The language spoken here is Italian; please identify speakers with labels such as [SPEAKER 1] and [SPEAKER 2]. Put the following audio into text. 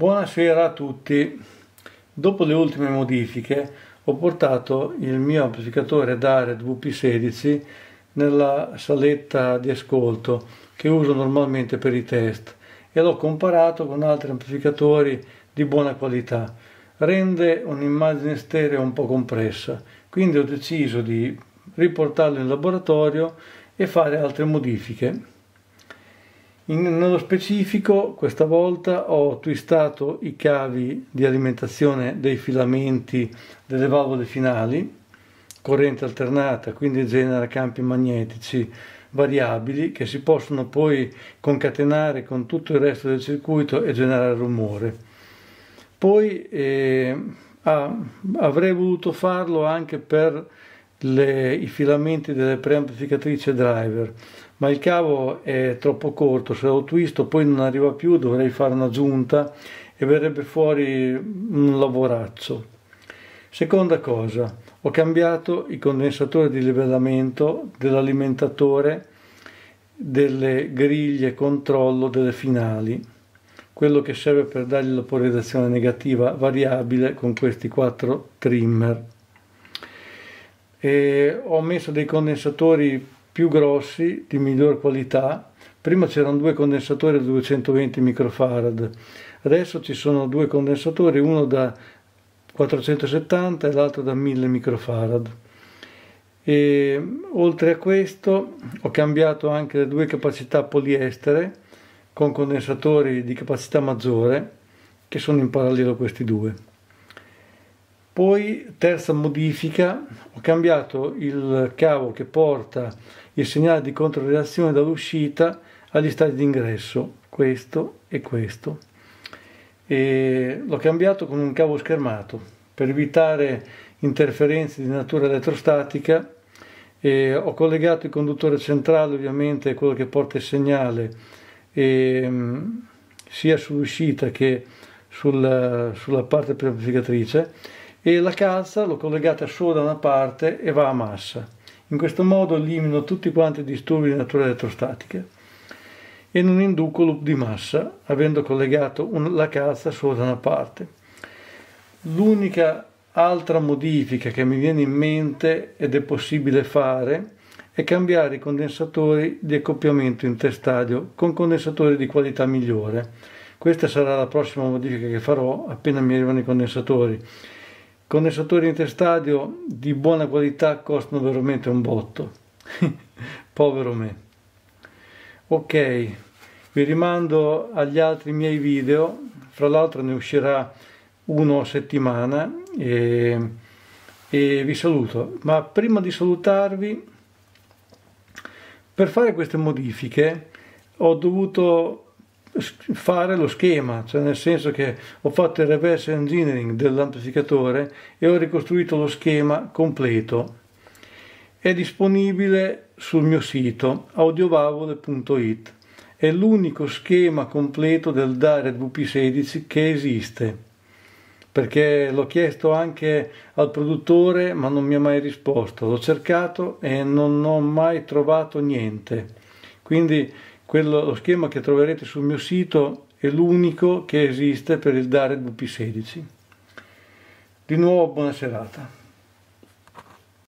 [SPEAKER 1] Buonasera a tutti. Dopo le ultime modifiche ho portato il mio amplificatore Dared VP16 nella saletta di ascolto che uso normalmente per i test e l'ho comparato con altri amplificatori di buona qualità. Rende un'immagine stereo un po' compressa, quindi ho deciso di riportarlo in laboratorio e fare altre modifiche. In, nello specifico, questa volta ho twistato i cavi di alimentazione dei filamenti delle valvole finali, corrente alternata, quindi genera campi magnetici variabili che si possono poi concatenare con tutto il resto del circuito e generare rumore. Poi eh, ah, avrei voluto farlo anche per le, i filamenti delle preamplificatrici driver ma il cavo è troppo corto se lo twisto poi non arriva più dovrei fare una giunta e verrebbe fuori un lavoraccio seconda cosa ho cambiato il condensatore di livellamento dell'alimentatore delle griglie controllo delle finali quello che serve per dargli la polarizzazione negativa variabile con questi quattro trimmer e ho messo dei condensatori più grossi di miglior qualità prima c'erano due condensatori da 220 microfarad adesso ci sono due condensatori uno da 470 e l'altro da 1000 microfarad e oltre a questo ho cambiato anche le due capacità poliestere con condensatori di capacità maggiore che sono in parallelo questi due poi terza modifica, ho cambiato il cavo che porta il segnale di controreazione dall'uscita agli stati d'ingresso, questo e questo. E l'ho cambiato con un cavo schermato per evitare interferenze di natura elettrostatica. E ho collegato il conduttore centrale, ovviamente quello che porta il segnale, e, mm, sia sull'uscita che sulla, sulla parte preamplificatrice e la calza l'ho collegata solo da una parte e va a massa. In questo modo elimino tutti quanti i disturbi di natura elettrostatica e non induco loop di massa, avendo collegato un, la calza solo da una parte. L'unica altra modifica che mi viene in mente ed è possibile fare è cambiare i condensatori di accoppiamento interstadio con condensatori di qualità migliore. Questa sarà la prossima modifica che farò appena mi arrivano i condensatori condensatori interstadio di buona qualità costano veramente un botto povero me ok vi rimando agli altri miei video fra l'altro ne uscirà uno a settimana e, e vi saluto ma prima di salutarvi per fare queste modifiche ho dovuto fare lo schema, cioè nel senso che ho fatto il reverse engineering dell'amplificatore e ho ricostruito lo schema completo. È disponibile sul mio sito audiovavole.it. È l'unico schema completo del DARE VP16 che esiste perché l'ho chiesto anche al produttore ma non mi ha mai risposto. L'ho cercato e non ho mai trovato niente. Quindi quello, lo schema che troverete sul mio sito è l'unico che esiste per il Daredb P16. Di nuovo buona serata.